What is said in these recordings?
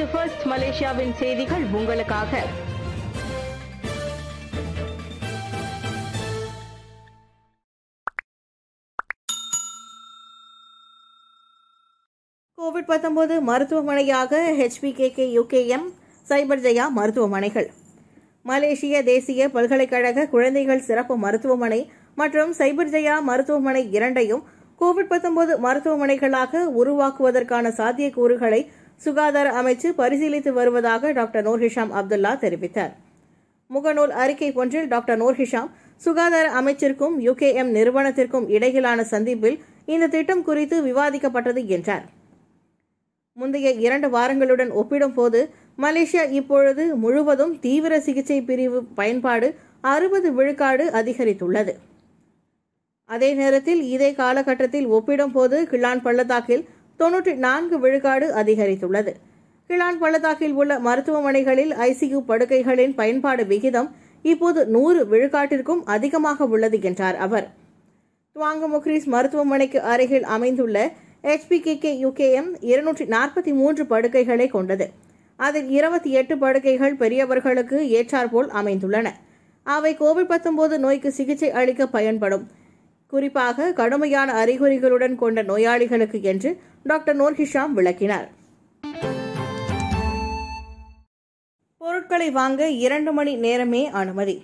இது ஃபர்ஸ்ட் மலேசியாவின் செய்திகள் உங்களுக்காக கோவிட் பத்தொன்பது மருத்துவமனையாக ஹெச்பிகேகே யூகேஎம் சைபர் ஜெயா மருத்துவமனைகள் மலேசிய தேசிய பல்கலைக்கழக குழந்தைகள் சிறப்பு மருத்துவமனை மற்றும் சைபர் ஜெயா மருத்துவமனை இரண்டையும் கோவிட் மருத்துவமனைகளாக உருவாக்குவதற்கான சாத்தியக்கூறுகளை சுகாதார அமைச்சு பரிசீலித்து வருவதாக டாக்டர் நூர்ஹிஷாம் அப்துல்லா தெரிவித்தார் முகநூல் அறிக்கை ஒன்றில் டாக்டர் நூர்ஹிஷாம் சுகாதார அமைச்சிற்கும் யுகேஎம் நிறுவனத்திற்கும் இடையிலான சந்திப்பில் இந்த திட்டம் குறித்து விவாதிக்கப்பட்டது என்றார் முந்தைய இரண்டு வாரங்களுடன் ஒப்பிடும்போது மலேசியா இப்பொழுது முழுவதும் தீவிர சிகிச்சை பிரிவு பயன்பாடு அறுபது விழுக்காடு அதிகரித்துள்ளது அதே நேரத்தில் இதே காலகட்டத்தில் ஒப்பிடும்போது கிளான் பள்ளத்தாக்கில் தொன்னூற்றி நான்கு விழுக்காடு அதிகரித்துள்ளது கிளான் பள்ளத்தாக்கில் உள்ள மருத்துவமனைகளில் ஐசியு படுக்கைகளின் பயன்பாடு விகிதம் இப்போது நூறு விழுக்காட்டிற்கும் அதிகமாக உள்ளது என்றார் அவர் துவாங்கமுக்ரிஸ் மருத்துவமனைக்கு அருகில் அமைந்துள்ள ஹெச்பிகேகே யுகேஎம் இருநூற்றி நாற்பத்தி மூன்று படுக்கைகளை கொண்டது அதில் இருபத்தி எட்டு படுக்கைகள் பெரியவர்களுக்கு ஏற்றாற்போல் அமைந்துள்ளன அவை கோவிட் பத்தொன்பது நோய்க்கு சிகிச்சை அளிக்க பயன்படும் குறிப்பாக கடுமையான அறிகுறிகளுடன் கொண்ட நோயாளிகளுக்கு என்று டாக்டர் நோர்ஹிஷாம் விளக்கினார் பொருட்களை வாங்க இரண்டு மணி நேரமே அனுமதி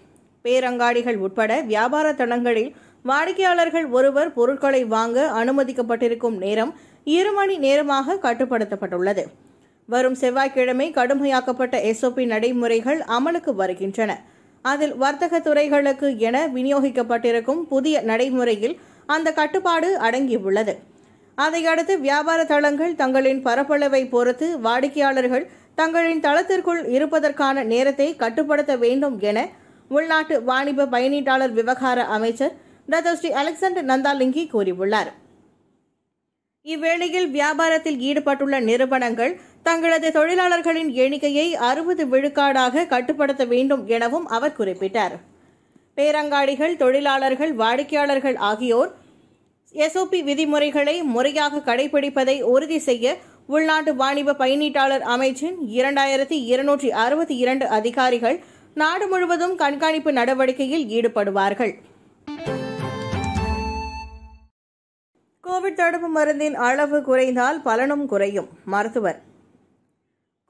பேரங்காடிகள் உட்பட வியாபார தளங்களில் வாடிக்கையாளர்கள் ஒருவர் பொருட்களை வாங்க அனுமதிக்கப்பட்டிருக்கும் நேரம் இரு மணி நேரமாக கட்டுப்படுத்தப்பட்டுள்ளது வரும் செவ்வாய்க்கிழமை கடுமையாக்கப்பட்ட எஸ்ஓபி நடைமுறைகள் அமலுக்கு வருகின்றன அதில் வர்த்தக துறைகளுக்கு என விநியோகிக்கப்பட்டிருக்கும் புதிய நடைமுறையில் அந்த கட்டுப்பாடு அடங்கியுள்ளது அதையடுத்து வியாபார தளங்கள் தங்களின் பரப்பளவை பொறுத்து வாடிக்கையாளர்கள் தங்களின் தளத்திற்குள் இருப்பதற்கான நேரத்தை கட்டுப்படுத்த வேண்டும் என உள்நாட்டு வாணிப பயணீட்டாளர் விவகார அமைச்சர் டாக்டர் ஸ்ரீ அலெக்சாண்டர் நந்தாலிங்கி கூறியுள்ளார் இவ்வேளையில் வியாபாரத்தில் ஈடுபட்டுள்ள நிறுவனங்கள் தங்களது தொழிலாளர்களின் எண்ணிக்கையை அறுபது விழுக்காடாக கட்டுப்படுத்த வேண்டும் எனவும் அவர் குறிப்பிட்டார் பேரங்காடிகள் தொழிலாளர்கள் வாடிக்கையாளர்கள் ஆகியோர் எஸ்ஓபி விதிமுறைகளை முறையாக கடைபிடிப்பதை உறுதி செய்ய உள்நாட்டு வாணிப பயணீட்டாளர் அமைச்சின் இரண்டாயிரத்தி இருநூற்றி அறுபத்தி இரண்டு அதிகாரிகள் நாடு முழுவதும் கண்காணிப்பு நடவடிக்கையில் ஈடுபடுவார்கள் கோவிட் தடுப்பு மருந்தின் அளவு குறைந்தால் பலனும் குறையும் மருத்துவர்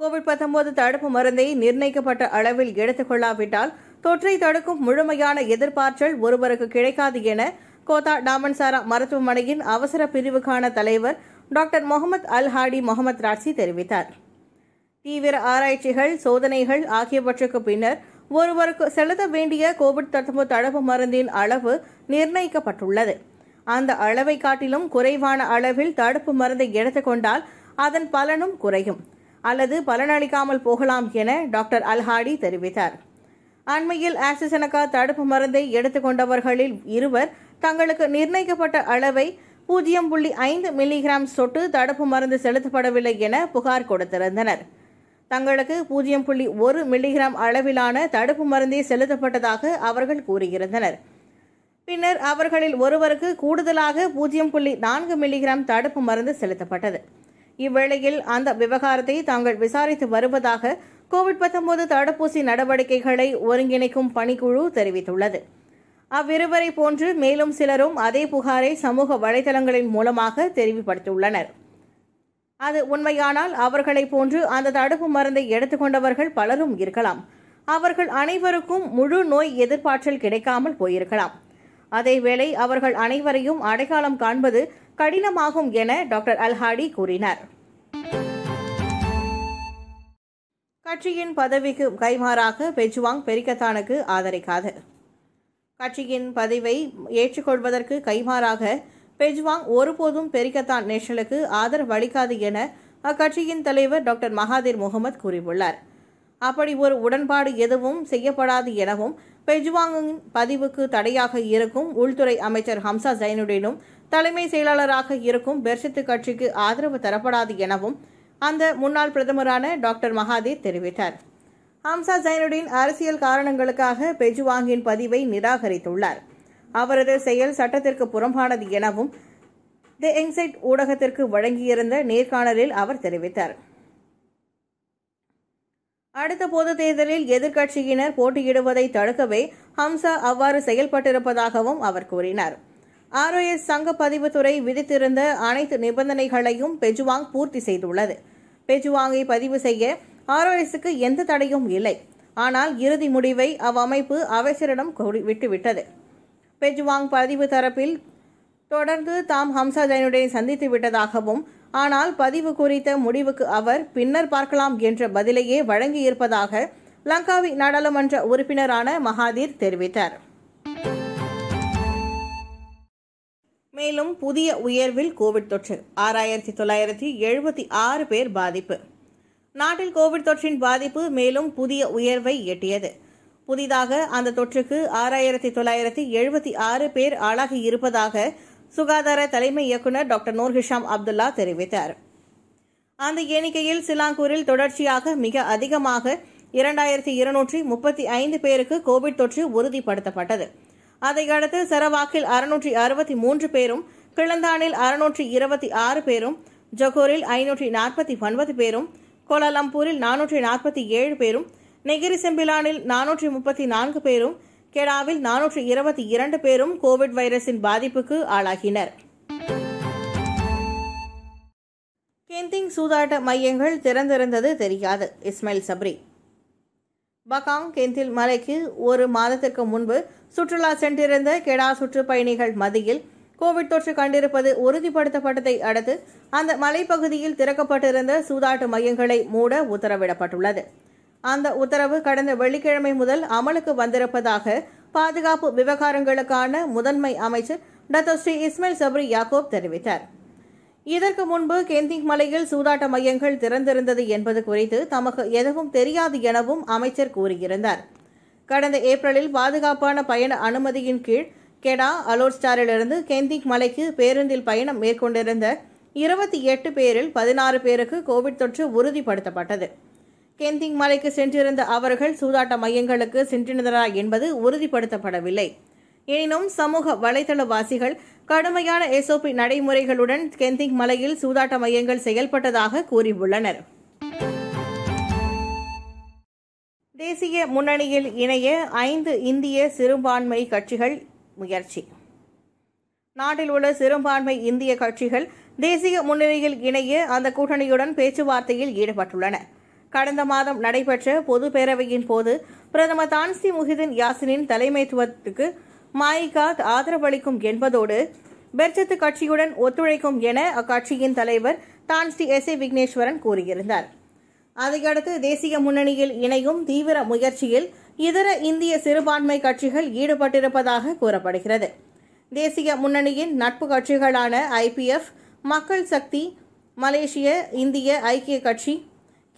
கோவிட் பத்தொன்பது தடுப்பு மருந்தை நிர்ணயிக்கப்பட்ட அளவில் எடுத்துக்கொள்ளாவிட்டால் தொற்றை தடுக்கும் முழுமையான எதிர்பார்த்தல் ஒருவருக்கு கிடைக்காது என கோத்தா டாமன்சாரா மருத்துவமனையின் அவசர பிரிவுக்கான தலைவர் doctor Mohamed Al Hadi Mohamed Radzi தெரிவித்தார் தீவிர ஆராய்ச்சிகள் சோதனைகள் ஆகியவற்றுக்கு பின்னர் ஒருவருக்கு செலுத்த வேண்டிய கோவிட் தடுப்பு தடுப்பு மருந்தின் அளவு நிர்ணயிக்கப்பட்டுள்ளது அந்த அளவை காட்டிலும் குறைவான அளவில் தடுப்பு மருந்தை எடுத்துக்கொண்டால் அதன் பலனும் குறையும் அல்லது பலனளிக்காமல் போகலாம் என டாக்டர் அல்ஹாடி தெரிவித்தார் அண்மையில் ஆசிசனகா தடுப்பு மருந்தை எடுத்துக்கொண்டவர்களில் இருவர் தங்களுக்கு நிர்ணயிக்கப்பட்ட அளவை பூஜ்ஜியம் புள்ளி ஐந்து மில்லிகிராம் சொட்டு தடுப்பு மருந்து செலுத்தப்படவில்லை என புகார் கொடுத்திருந்தனர் தங்களுக்கு பூஜ்ஜியம் புள்ளி ஒரு மில்லிகிராம் அளவிலான தடுப்பு மருந்தே செலுத்தப்பட்டதாக அவர்கள் கூறியிருந்தனர் பின்னர் அவர்களில் ஒருவருக்கு கூடுதலாக பூஜ்ஜியம் புள்ளி நான்கு மில்லிகிராம் தடுப்பு மருந்து செலுத்தப்பட்டது இவ்வேளையில் அந்த விவகாரத்தை தாங்கள் விசாரித்து வருவதாக கோவிட் பத்தொன்பது தடுப்பூசி நடவடிக்கைகளை ஒருங்கிணைக்கும் பணிக்குழு தெரிவித்துள்ளது அவ்விருவரை போன்று மேலும் சிலரும் அதே புகாரை சமூக வலைதளங்களின் மூலமாக தெரிவுபடுத்தியுள்ளனர் அது உண்மையானால் அவர்களைப் போன்று அந்த தடுப்பு மருந்தை எடுத்துக்கொண்டவர்கள் பலரும் இருக்கலாம் அவர்கள் அனைவருக்கும் முழு நோய் எதிர்ப்பாற்றல் கிடைக்காமல் போயிருக்கலாம் அதேவேளை அவர்கள் அனைவரையும் அடையாளம் காண்பது கடினமாகும் என டாக்டர் அல்ஹாடி கூறினார் கட்சியின் பதவிக்கு கைமாறாக பெஜ்வாங் பெரிக்கத்தானுக்கு ஆதரிக்காது கட்சியின் பதவியை ஏற்றுக்கொள்வதற்கு கைமாறாக பெஜ்வாங் ஒருபோதும் பெரிக்கத்தான் நேஷனலுக்கு ஆதரவு அளிக்காது என அக்கட்சியின் தலைவர் டாக்டர் மகாதீர் முகமது கூறியுள்ளார் அப்படி ஒரு உடன்பாடு எதுவும் செய்யப்படாது எனவும் பெஜ்வாங்கின் பதிவுக்கு தடையாக இருக்கும் உள்துறை அமைச்சர் ஹம்சா ஜைனுடனும் தலைமை செயலாளராக இருக்கும் பெர்ஷித்து கட்சிக்கு ஆதரவு தரப்படாது எனவும் அந்த முன்னாள் பிரதமரான டாக்டர் மகாதேவ் தெரிவித்தார் ஹம்சா ஜைனுடின் அரசியல் காரணங்களுக்காக பெஜுவாங்கின் பதிவை நிராகரித்துள்ளார் அவரது செயல் சட்டத்திற்கு புறம்பானது எனவும் தி எங்சைட் ஊடகத்திற்கு வழங்கியிருந்த நேர்காணலில் அவர் தெரிவித்தார் அடுத்த பொது தேர்தலில் எதிர்க்கட்சியினர் போட்டியிடுவதை தடுக்கவே ஹம்சா அவ்வாறு செயல்பட்டிருப்பதாகவும் அவர் கூறினார் ஆர்ஓஎஸ் சங்க பதிவுத்துறை விதித்திருந்த அனைத்து நிபந்தனைகளையும் பெஜுவாங் பூர்த்தி செய்துள்ளது பெஜுவாங்கை பதிவு செய்ய ஆர்ஓஎஸ்க்கு எந்த தடையும் இல்லை ஆனால் இறுதி முடிவை அவ்வமைப்பு அவசரிடம் விட்டுவிட்டது பெஜுவாங் பதிவு தரப்பில் தொடர்ந்து தாம் ஹம்சா ஜைனுடைய சந்தித்து விட்டதாகவும் ஆனால் பதிவு குறித்த முடிவுக்கு அவர் பின்னர் பார்க்கலாம் என்ற பதிலையே வழங்கியிருப்பதாக லங்காவி நாடாளுமன்ற உறுப்பினரான மகாதீர் தெரிவித்தார் மேலும் புதிய உயர்வில் கோவிட் தொற்று ஆறாயிரத்தி தொள்ளாயிரத்தி எழுபத்தி ஆறு பேர் பாதிப்பு நாட்டில் கோவிட் தொற்றின் பாதிப்பு மேலும் புதிய உயர்வை எட்டியது புதிதாக அந்த தொற்றுக்கு ஆறாயிரத்தி தொள்ளாயிரத்தி எழுபத்தி ஆறு பேர் ஆளாகி இருப்பதாக சுகாதார தலைமை இயக்குநர் டாக்டர் நூர்ஹிஷாம் அப்துல்லா தெரிவித்தார் அந்த எண்ணிக்கையில் சிலாங்கூரில் தொடர்ச்சியாக மிக அதிகமாக இரண்டாயிரத்தி இருநூற்றி முப்பத்தி ஐந்து பேருக்கு கோவிட் தொற்று உறுதிப்படுத்தப்பட்டது அதை அடுத்து சரவாக்கில் அறுநூற்றி அறுபத்தி மூன்று பேரும் கிளந்தானில் அறுநூற்றி இருபத்தி ஆறு பேரும் ஜகோரில் ஐநூற்றி நாற்பத்தி ஒன்பது பேரும் கோலாலம்பூரில் நானூற்றி நாற்பத்தி ஏழு பேரும் நெகிரி செம்பிலானில் நானூற்றி முப்பத்தி நான்கு பேரும் கெடாவில் நானூற்றி இருபத்தி இரண்டு பேரும் கோவிட் வைரஸின் பாதிப்புக்கு ஆளாகினர் கெந்திங் சூதாட்ட மையங்கள் திறந்திருந்தது தெரியாது இஸ்மாயில் சப்ரி பகாங் கெந்தில் மலைக்கு ஒரு மாதத்திற்கு முன்பு சுற்றுலா சென்றிருந்த கெடா சுற்றுப்பயணிகள் மதியில் கோவிட் தொற்று கண்டிருப்பது உறுதிப்படுத்தப்பட்டதை அடுத்து அந்த மலைப்பகுதியில் திறக்கப்பட்டிருந்த சூதாட்டு மையங்களை மூட உத்தரவிடப்பட்டுள்ளது அந்த உத்தரவு கடந்த வெள்ளிக்கிழமை முதல் அமலுக்கு வந்திருப்பதாக பாதுகாப்பு விவகாரங்களுக்கான முதன்மை அமைச்சர் ஸ்ரீ இஸ்மேல் சப்ரி யாக்கோப் தெரிவித்தார் இதற்கு முன்பு கேந்திங் மலையில் சூதாட்ட மையங்கள் திறந்திருந்தது என்பது குறித்து தமக்கு எதுவும் தெரியாது எனவும் அமைச்சர் கூறியிருந்தார் கடந்த ஏப்ரலில் பாதுகாப்பான பயண அனுமதியின் கீழ் கெடா அலோர்ஸ்டாரிலிருந்து கேந்திக் மலைக்கு பேருந்தில் பயணம் மேற்கொண்டிருந்த இருபத்தி எட்டு பேரில் பதினாறு பேருக்கு கோவிட் தொற்று உறுதிப்படுத்தப்பட்டது கேந்திங் மலைக்கு சென்றிருந்த அவர்கள் சூதாட்ட மையங்களுக்கு சென்றிருந்தனா என்பது உறுதிப்படுத்தப்படவில்லை எனினும் சமூக வலைதளவாசிகள் கடுமையான எஸ்ஓபி நடைமுறைகளுடன் கெந்திங் மலையில் சூதாட்ட மையங்கள் செயல்பட்டதாக கூறியுள்ளனர் தேசிய முன்னணியில் இணைய ஐந்து இந்திய சிறுபான்மை கட்சிகள் முயற்சி நாட்டில் உள்ள சிறுபான்மை இந்திய கட்சிகள் தேசிய முன்னணியில் இணைய அந்த கூட்டணியுடன் பேச்சுவார்த்தையில் ஈடுபட்டுள்ளன கடந்த மாதம் நடைபெற்ற பொதுப்பேரவையின் போது பிரதமர் தான்சி முஹிதின் யாசினின் தலைமைத்துவத்துக்கு மாய்காத் ஆதரவளிக்கும் என்பதோடு பெர்ஜத்து கட்சியுடன் ஒத்துழைக்கும் என அக்கட்சியின் தலைவர் தான் ஸ்ரீ எஸ் ஏ விக்னேஸ்வரன் கூறியிருந்தார் அதையடுத்து தேசிய முன்னணியில் இணையும் தீவிர முயற்சியில் இதர இந்திய சிறுபான்மை கட்சிகள் ஈடுபட்டிருப்பதாக கூறப்படுகிறது தேசிய முன்னணியின் நட்பு கட்சிகளான ஐபிஎஃப் மக்கள் சக்தி மலேசிய இந்திய ஐக்கிய கட்சி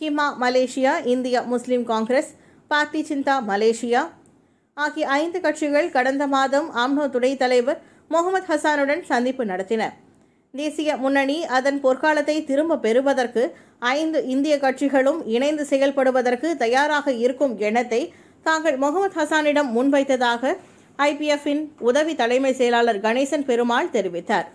கிமா மலேசியா இந்திய Muslim Congress party Cinta Malaysia ஆகிய ஐந்து கட்சிகள் கடந்த மாதம் அம்னோ துணைத் தலைவர் முகமது ஹசானுடன் சந்திப்பு நடத்தின தேசிய முன்னணி அதன் பொற்காலத்தை திரும்ப பெறுவதற்கு ஐந்து இந்திய கட்சிகளும் இணைந்து செயல்படுவதற்கு தயாராக இருக்கும் எண்ணத்தை தாங்கள் முகமது ஹசானிடம் முன்வைத்ததாக ஐபிஎஃப்பின் உதவி தலைமை செயலாளர் கணேசன் பெருமாள் தெரிவித்தார்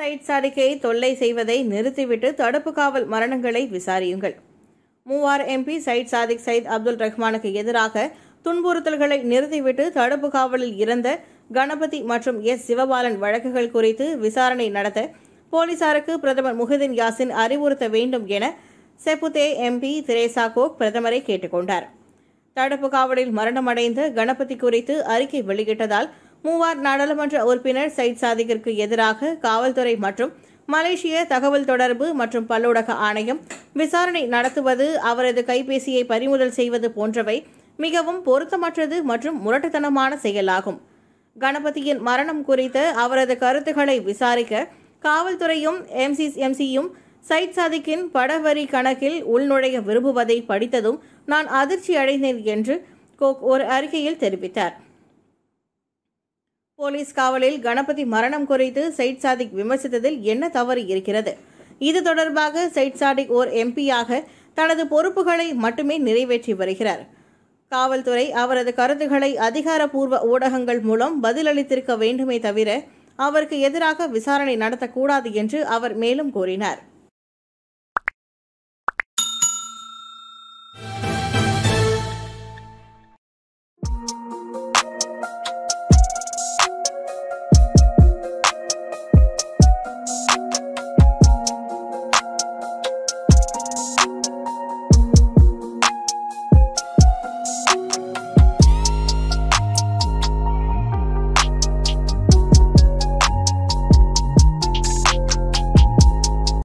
சைட் சாரிக்கை தொல்லை செய்வதை நிறுத்திவிட்டு தடுப்பு காவல் மரணங்களை விசாரியுங்கள் Muar MP Syed Saddiq Syed Abdul ரஹ்மானுக்கு எதிராக துன்புறுத்தல்களை நிறுத்திவிட்டு தடுப்பு காவலில் இறந்த கணபதி மற்றும் எஸ் சிவபாலன் வழக்குகள் குறித்து விசாரணை நடத்த போலீசாருக்கு பிரதமர் முஹிதின் யாசின் அறிவுறுத்த வேண்டும் என செப்புதே எம்பி திரேசா கோக் பிரதமரை கேட்டுக்கொண்டார் தடுப்பு காவலில் மரணமடைந்த கணபதி குறித்து அறிக்கை வெளியிட்டதால் மூவார் நாடாளுமன்ற உறுப்பினர் சயித் சாதிக்கிற்கு எதிராக காவல்துறை மற்றும் மலேசிய தகவல் தொடர்பு மற்றும் பல்லூடக ஆணையம் விசாரணை நடத்துவது அவரது கைபேசியை பறிமுதல் செய்வது போன்றவை மிகவும் பொருத்தமற்றது மற்றும் முரட்டுத்தனமான செயலாகும் கணபதியின் மரணம் குறித்த அவரது கருத்துக்களை விசாரிக்க காவல்துறையும் எம்சிஎம்சியும் சைத் சாதிக்கின் படவரி கணக்கில் உள்நுழைய விரும்புவதை படித்ததும் நான் அதிர்ச்சி அடைந்தேன் என்று கோக் ஒரு அறிக்கையில் தெரிவித்தார் போலீஸ் காவலில் கணபதி மரணம் குறித்து சைட் சாதிக் விமர்சித்ததில் என்ன தவறு இருக்கிறது இது தொடர்பாக சைட் சாதிக் ஓர் எம்பியாக தனது பொறுப்புகளை மட்டுமே நிறைவேற்றி வருகிறார் காவல்துறை அவரது கருத்துக்களை அதிகாரப்பூர்வ ஊடகங்கள் மூலம் பதிலளித்திருக்க வேண்டுமே தவிர அவருக்கு எதிராக விசாரணை நடத்தக்கூடாது என்று அவர் மேலும் கூறினார்